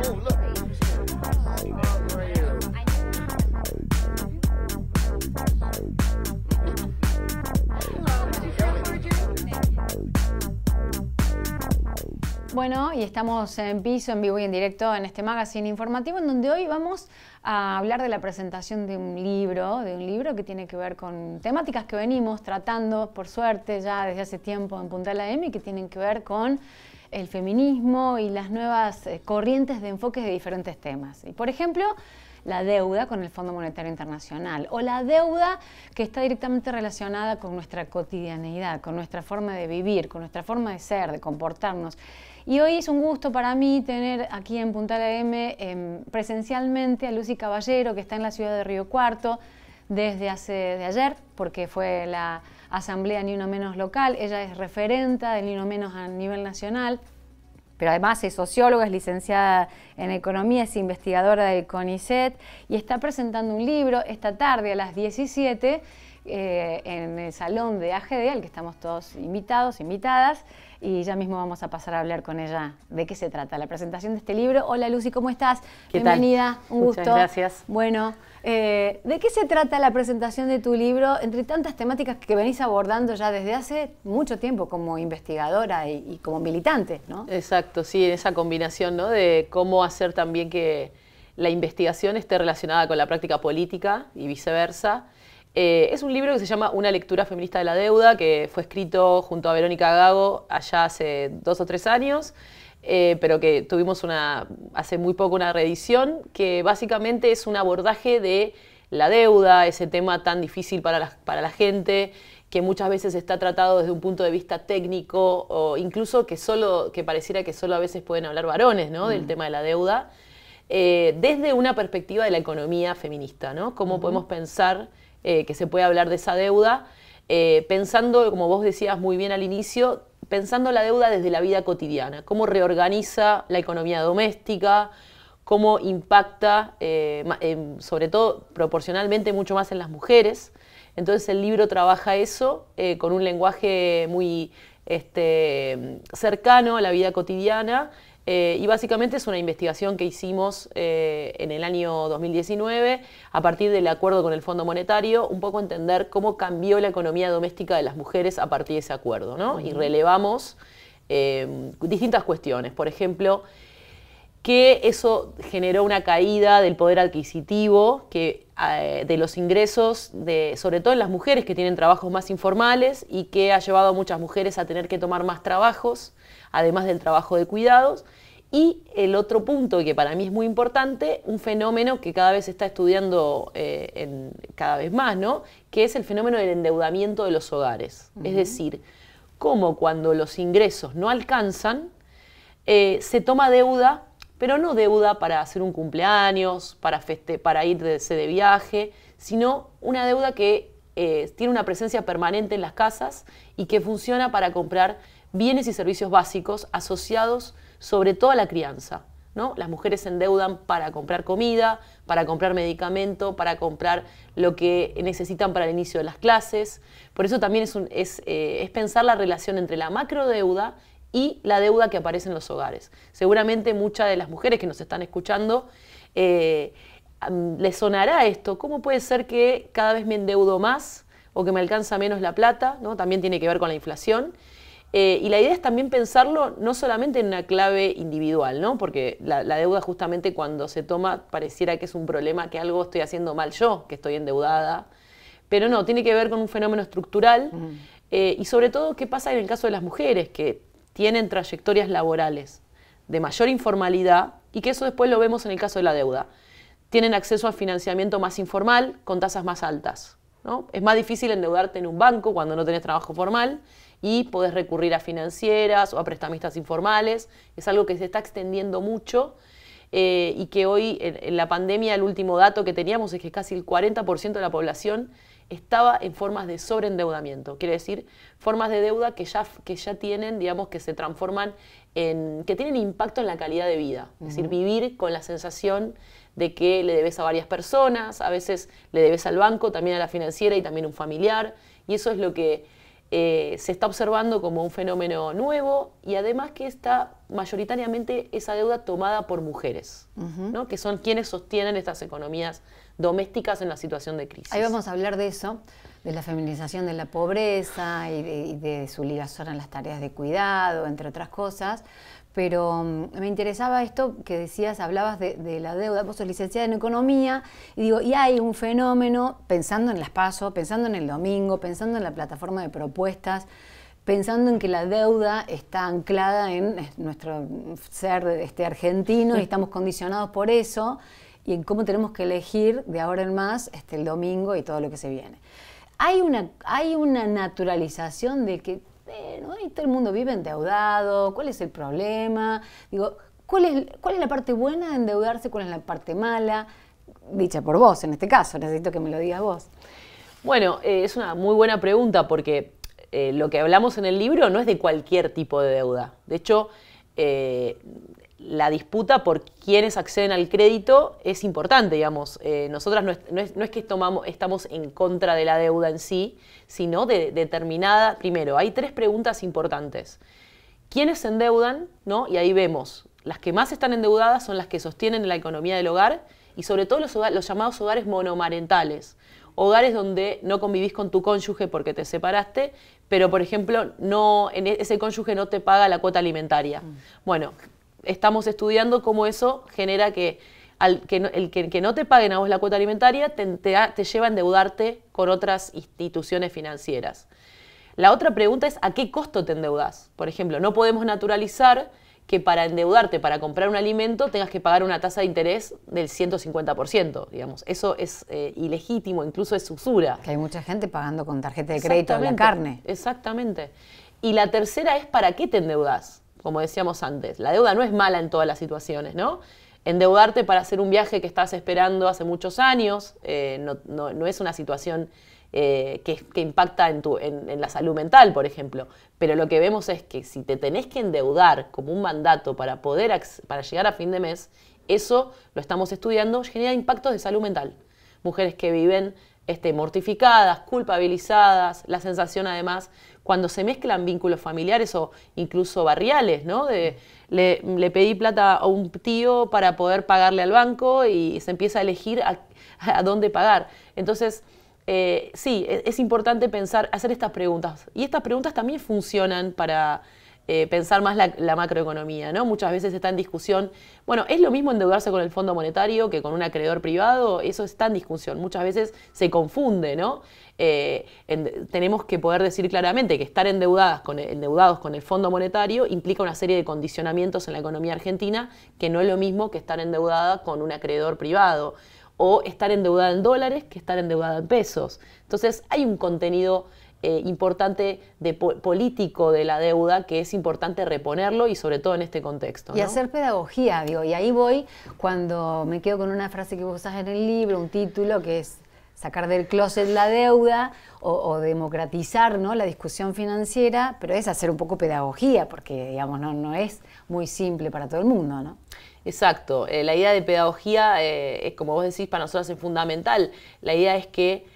Oh, look. Bueno, y estamos en piso, en vivo y en directo en este magazine informativo, en donde hoy vamos a hablar de la presentación de un libro, de un libro que tiene que ver con temáticas que venimos tratando, por suerte, ya desde hace tiempo en Punta de la M, que tienen que ver con el feminismo y las nuevas eh, corrientes de enfoques de diferentes temas. Y por ejemplo, la deuda con el Fondo Monetario Internacional o la deuda que está directamente relacionada con nuestra cotidianeidad, con nuestra forma de vivir, con nuestra forma de ser, de comportarnos. Y hoy es un gusto para mí tener aquí en Punta M em, presencialmente a Lucy Caballero, que está en la ciudad de Río Cuarto desde hace de ayer, porque fue la asamblea Ni Uno Menos local. Ella es referenta del Ni Uno Menos a nivel nacional, pero además es socióloga, es licenciada en economía, es investigadora del CONICET y está presentando un libro esta tarde a las 17 eh, en el salón de AGD, al que estamos todos invitados, invitadas, y ya mismo vamos a pasar a hablar con ella de qué se trata, la presentación de este libro. Hola Lucy, ¿cómo estás? Bienvenida, un gusto. Gracias. Bueno, eh, ¿de qué se trata la presentación de tu libro entre tantas temáticas que venís abordando ya desde hace mucho tiempo como investigadora y, como militante? ¿no? Exacto, sí, esa combinación de cómo hacer también que la investigación esté relacionada con la práctica política y viceversa eh, es un libro que se llama Una lectura feminista de la deuda, que fue escrito junto a Verónica Gago allá hace dos o tres años, eh, pero que tuvimos hace muy poco una reedición, que básicamente es un abordaje de la deuda, ese tema tan difícil para la, gente, que muchas veces está tratado desde un punto de vista técnico o incluso que solo que pareciera que solo a veces pueden hablar varones del mm. tema de la deuda, eh, desde una perspectiva de la economía feminista, ¿no? Cómo podemos pensar eh, que se puede hablar de esa deuda, eh, pensando, como vos decías muy bien al inicio, pensando la deuda desde la vida cotidiana, cómo reorganiza la economía doméstica, cómo impacta, eh, sobre todo proporcionalmente, mucho más en las mujeres. Entonces el libro trabaja eso con un lenguaje muy este, cercano a la vida cotidiana eh, y básicamente es una investigación que hicimos eh, en el año 2019 a partir del acuerdo con el Fondo Monetario, un poco entender cómo cambió la economía doméstica de las mujeres a partir de ese acuerdo, ¿no? Y relevamos eh, distintas cuestiones. Por ejemplo, que eso generó una caída del poder adquisitivo, que, eh, de los ingresos, sobre todo en las mujeres que tienen trabajos más informales y que ha llevado a muchas mujeres a tener que tomar más trabajos, además del trabajo de cuidados. Y el otro punto que para mí es muy importante, un fenómeno que cada vez se está estudiando eh, cada vez más, ¿no? que es el fenómeno del endeudamiento de los hogares. Es decir, cómo cuando los ingresos no alcanzan, eh, se toma deuda pero no deuda para hacer un cumpleaños, para, irse de viaje, sino una deuda que eh, tiene una presencia permanente en las casas y que funciona para comprar bienes y servicios básicos asociados sobre todo a la crianza. ¿no? Las mujeres se endeudan para comprar comida, para comprar medicamento, para comprar lo que necesitan para el inicio de las clases. Por eso también es, eh, es pensar la relación entre la macrodeuda y la deuda que aparece en los hogares. Seguramente muchas de las mujeres que nos están escuchando eh, les sonará esto. ¿Cómo puede ser que cada vez me endeudo más o que me alcanza menos la plata? ¿no? También tiene que ver con la inflación. Eh, y la idea es también pensarlo no solamente en una clave individual, ¿no? porque la, deuda justamente cuando se toma pareciera que es un problema, que algo estoy haciendo mal yo, que estoy endeudada, pero no, tiene que ver con un fenómeno estructural eh, y sobre todo qué pasa en el caso de las mujeres, que tienen trayectorias laborales de mayor informalidad y que eso después lo vemos en el caso de la deuda. Tienen acceso a financiamiento más informal con tasas más altas. Es más difícil endeudarte en un banco cuando no tenés trabajo formal y podés recurrir a financieras o a prestamistas informales. Es algo que se está extendiendo mucho eh, y que hoy en, en, la pandemia el último dato que teníamos es que casi el 40% de la población estaba en formas de sobreendeudamiento, quiere decir formas de deuda que ya, que ya tienen, digamos, que se transforman en, que tienen impacto en la calidad de vida, es decir, vivir con la sensación de que le debes a varias personas, a veces le debes al banco, también a la financiera y también a un familiar, y eso es lo que eh, se está observando como un fenómeno nuevo y además que está mayoritariamente esa deuda tomada por mujeres, ¿no? que son quienes sostienen estas economías domésticas en la situación de crisis. Ahí vamos a hablar de eso, de la feminización de la pobreza y de, de su ligación a las tareas de cuidado, entre otras cosas pero mm, me interesaba esto que decías, hablabas de, la deuda, vos sos licenciada en economía, y digo, y hay un fenómeno, pensando en las PASO, pensando en el domingo, pensando en la plataforma de propuestas, pensando en que la deuda está anclada en nuestro ser este, argentino y estamos condicionados por eso, y en cómo tenemos que elegir de ahora en más este, el domingo y todo lo que se viene. Hay una, hay una naturalización de que bueno, todo el mundo vive endeudado, ¿cuál es el problema? Digo, ¿cuál es, cuál es la parte buena de endeudarse? ¿Cuál es la parte mala? Dicha por vos, en este caso, necesito que me lo digas vos. Bueno, eh, es una muy buena pregunta porque eh, lo que hablamos en el libro no es de cualquier tipo de deuda. De hecho, eh, la disputa por quienes acceden al crédito es importante, digamos. Eh, nosotras no es, que estamos en contra de la deuda en sí, sino de determinada... Primero, hay tres preguntas importantes. ¿Quiénes se endeudan? ¿No? Y ahí vemos, las que más están endeudadas son las que sostienen la economía del hogar y sobre todo los, llamados hogares monomarentales. Hogares donde no convivís con tu cónyuge porque te separaste, pero por ejemplo, no, e, ese cónyuge no te paga la cuota alimentaria. Mm. Bueno, estamos estudiando cómo eso genera que, el, que, no te paguen a vos la cuota alimentaria te, lleva a endeudarte con otras instituciones financieras. La otra pregunta es a qué costo te endeudas. Por ejemplo, no podemos naturalizar que para endeudarte, para comprar un alimento, tengas que pagar una tasa de interés del 150%, digamos. Eso es eh, ilegítimo, incluso es usura. Que hay mucha gente pagando con tarjeta de crédito la carne. Exactamente. Y la tercera es para qué te endeudas como decíamos antes, la deuda no es mala en todas las situaciones, ¿no? Endeudarte para hacer un viaje que estás esperando hace muchos años eh, no, es una situación eh, que, impacta en, tu, en, la salud mental, por ejemplo. Pero lo que vemos es que si te tenés que endeudar como un mandato para poder para llegar a fin de mes, eso lo estamos estudiando, genera impactos de salud mental. Mujeres que viven este, mortificadas, culpabilizadas, la sensación además, cuando se mezclan vínculos familiares o incluso barriales, ¿no? le, pedí plata a un tío para poder pagarle al banco y se empieza a elegir a, dónde pagar. Entonces, eh, sí, e, es importante pensar, hacer estas preguntas. Y estas preguntas también funcionan para eh, pensar más la, macroeconomía, ¿no? Muchas veces está en discusión, bueno, ¿es lo mismo endeudarse con el Fondo Monetario que con un acreedor privado? Eso está en discusión, muchas veces se confunde, ¿no? Eh, tenemos que poder decir claramente que estar endeudadas endeudados con el Fondo Monetario implica una serie de condicionamientos en la economía argentina que no es lo mismo que estar endeudada con un acreedor privado o estar endeudada en dólares que estar endeudada en pesos. Entonces hay un contenido eh, importante de político de la deuda que es importante reponerlo y sobre todo en este contexto. Y hacer pedagogía, digo, y ahí voy cuando me quedo con una frase que vos usás en el libro, un título que es sacar del closet la deuda o, democratizar ¿no? la discusión financiera, pero es hacer un poco pedagogía, porque digamos, no, no es muy simple para todo el mundo, ¿no? Exacto. Eh, la idea de pedagogía, eh, es, como vos decís, para nosotros es fundamental. La idea es que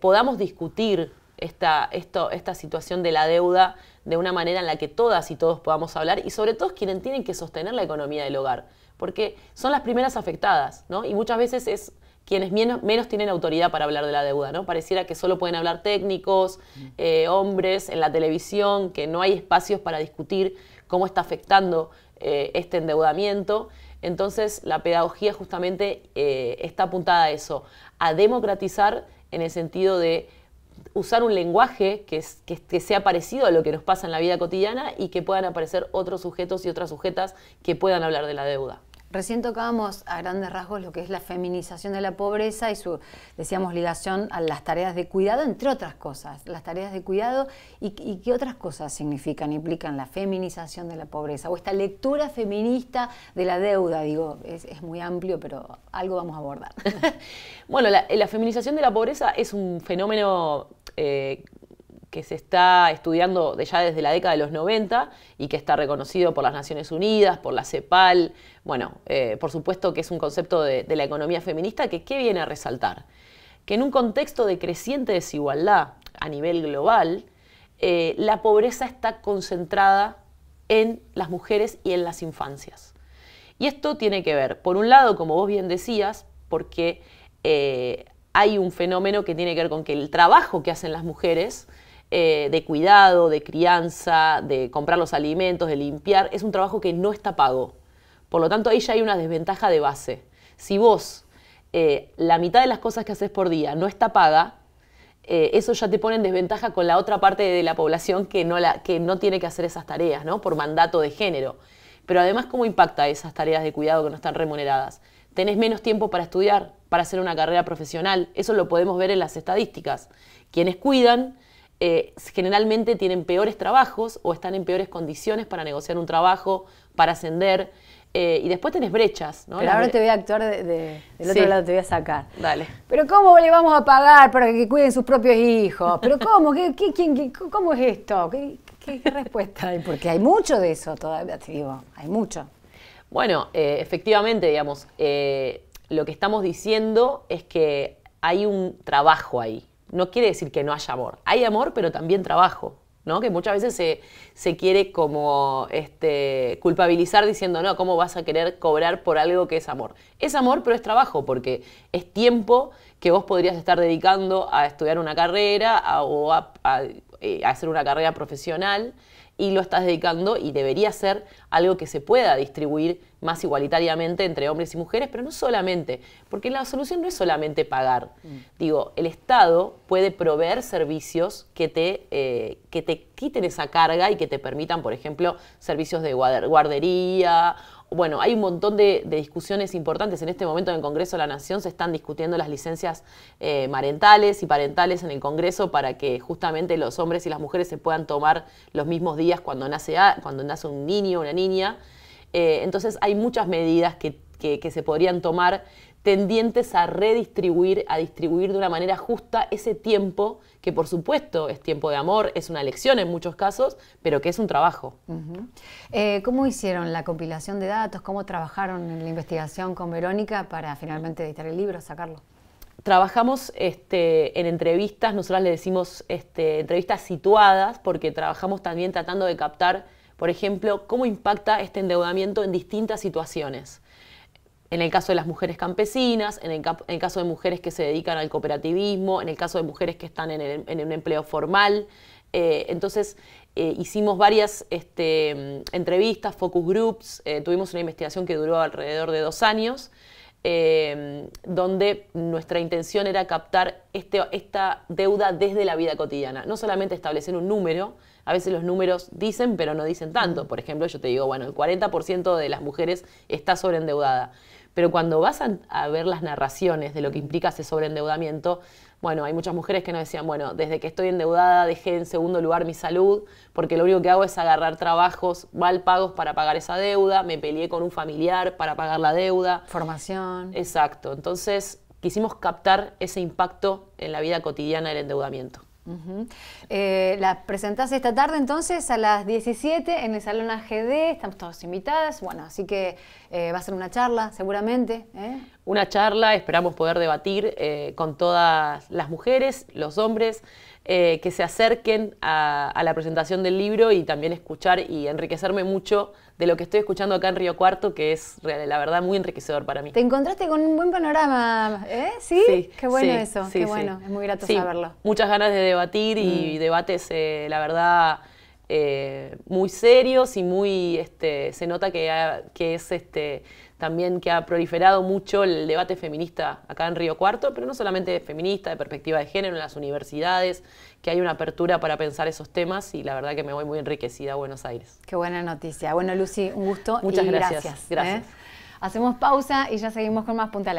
podamos discutir esta, esta situación de la deuda de una manera en la que todas y todos podamos hablar y sobre todo quienes tienen que sostener la economía del hogar, porque son las primeras afectadas, ¿no? Y muchas veces es quienes menos, tienen autoridad para hablar de la deuda, ¿no? Pareciera que solo pueden hablar técnicos, eh, hombres en la televisión, que no hay espacios para discutir cómo está afectando eh, este endeudamiento. Entonces, la pedagogía justamente eh, está apuntada a eso, a democratizar en el sentido de usar un lenguaje que, es, que, sea parecido a lo que nos pasa en la vida cotidiana y que puedan aparecer otros sujetos y otras sujetas que puedan hablar de la deuda. Recién tocábamos a grandes rasgos lo que es la feminización de la pobreza y su, decíamos, ligación a las tareas de cuidado, entre otras cosas. Las tareas de cuidado y, qué otras cosas significan, implican la feminización de la pobreza o esta lectura feminista de la deuda, digo, es, muy amplio, pero algo vamos a abordar. bueno, la, feminización de la pobreza es un fenómeno eh, que se está estudiando ya desde la década de los 90 y que está reconocido por las Naciones Unidas, por la CEPAL. Bueno, eh, por supuesto que es un concepto de, la economía feminista que ¿qué viene a resaltar? Que en un contexto de creciente desigualdad a nivel global, eh, la pobreza está concentrada en las mujeres y en las infancias. Y esto tiene que ver, por un lado, como vos bien decías, porque eh, hay un fenómeno que tiene que ver con que el trabajo que hacen las mujeres eh, de cuidado, de crianza, de comprar los alimentos, de limpiar, es un trabajo que no está pago. Por lo tanto, ahí ya hay una desventaja de base. Si vos eh, la mitad de las cosas que haces por día no está paga, eh, eso ya te pone en desventaja con la otra parte de la población que no, la, que no tiene que hacer esas tareas, ¿no? Por mandato de género. Pero además, ¿cómo impacta esas tareas de cuidado que no están remuneradas? Tenés menos tiempo para estudiar, para hacer una carrera profesional. Eso lo podemos ver en las estadísticas. Quienes cuidan eh, generalmente tienen peores trabajos o están en peores condiciones para negociar un trabajo, para ascender. Eh, y después tenés brechas, Pero ahora te voy a actuar del otro lado, te voy a sacar. Dale. Pero ¿cómo le vamos a pagar para que cuiden sus propios hijos? ¿Pero cómo? cómo es esto? ¿Qué, respuesta hay? Porque hay mucho de eso todavía, te digo, hay mucho. Bueno, eh, efectivamente, digamos, lo que estamos diciendo es que hay un trabajo ahí, no quiere decir que no haya amor. Hay amor, pero también trabajo, ¿no? Que muchas veces se, quiere como este, culpabilizar diciendo, no, ¿cómo vas a querer cobrar por algo que es amor? Es amor, pero es trabajo, porque es tiempo que vos podrías estar dedicando a estudiar una carrera o eh, a hacer una carrera profesional y lo estás dedicando y debería ser algo que se pueda distribuir más igualitariamente entre hombres y mujeres, pero no solamente, porque la solución no es solamente pagar. Mm. Digo, el Estado puede proveer servicios que te, eh, que te quiten esa carga y que te permitan, por ejemplo, servicios de guardería. Bueno, hay un montón de, discusiones importantes. En este momento en el Congreso de la Nación se están discutiendo las licencias parentales eh, y parentales en el Congreso para que justamente los hombres y las mujeres se puedan tomar los mismos días cuando nace, cuando nace un niño o una niña. Eh, entonces hay muchas medidas que, se podrían tomar tendientes a redistribuir, a distribuir de una manera justa ese tiempo, que por supuesto es tiempo de amor, es una lección en muchos casos, pero que es un trabajo. Eh, ¿Cómo hicieron la compilación de datos? ¿Cómo trabajaron en la investigación con Verónica para finalmente editar el libro, sacarlo? Trabajamos este, en entrevistas, nosotras le decimos este, entrevistas situadas, porque trabajamos también tratando de captar por ejemplo, cómo impacta este endeudamiento en distintas situaciones. En el caso de las mujeres campesinas, en el, caso de mujeres que se dedican al cooperativismo, en el caso de mujeres que están en, un empleo formal. Eh, entonces, eh, hicimos varias este, entrevistas, focus groups, eh, tuvimos una investigación que duró alrededor de dos años, donde nuestra intención era captar este, esta deuda desde la vida cotidiana, no solamente establecer un número, a veces los números dicen, pero no dicen tanto. Por ejemplo, yo te digo, bueno, el 40% de las mujeres está sobreendeudada. Pero cuando vas a, ver las narraciones de lo que implica ese sobreendeudamiento, bueno, hay muchas mujeres que nos decían, bueno, desde que estoy endeudada dejé en segundo lugar mi salud, porque lo único que hago es agarrar trabajos mal pagos para pagar esa deuda, me peleé con un familiar para pagar la deuda. Formación. Exacto. Entonces, quisimos captar ese impacto en la vida cotidiana del endeudamiento. Eh, la presentás esta tarde entonces a las 17 en el Salón AGD, estamos todos invitadas, bueno, así que eh, va a ser una charla seguramente. ¿eh? Una charla, esperamos poder debatir con todas las mujeres, los hombres, eh, que se acerquen a, la presentación del libro y también escuchar y enriquecerme mucho de lo que estoy escuchando acá en Río Cuarto, que es la verdad muy enriquecedor para mí. Te encontraste con un buen panorama, ¿eh? ¿Sí? qué bueno eso, qué bueno, es muy grato saberlo. Muchas ganas de debatir y mm. debates, eh, la verdad eh, muy serios y muy, este, se nota que, que es este, también que ha proliferado mucho el debate feminista acá en Río Cuarto, pero no solamente feminista, de perspectiva de género en las universidades, que hay una apertura para pensar esos temas y la verdad que me voy muy enriquecida a Buenos Aires. Qué buena noticia. Bueno, Lucy, un gusto. Muchas gracias. ¿eh? Gracias. Hacemos pausa y ya seguimos con más Punta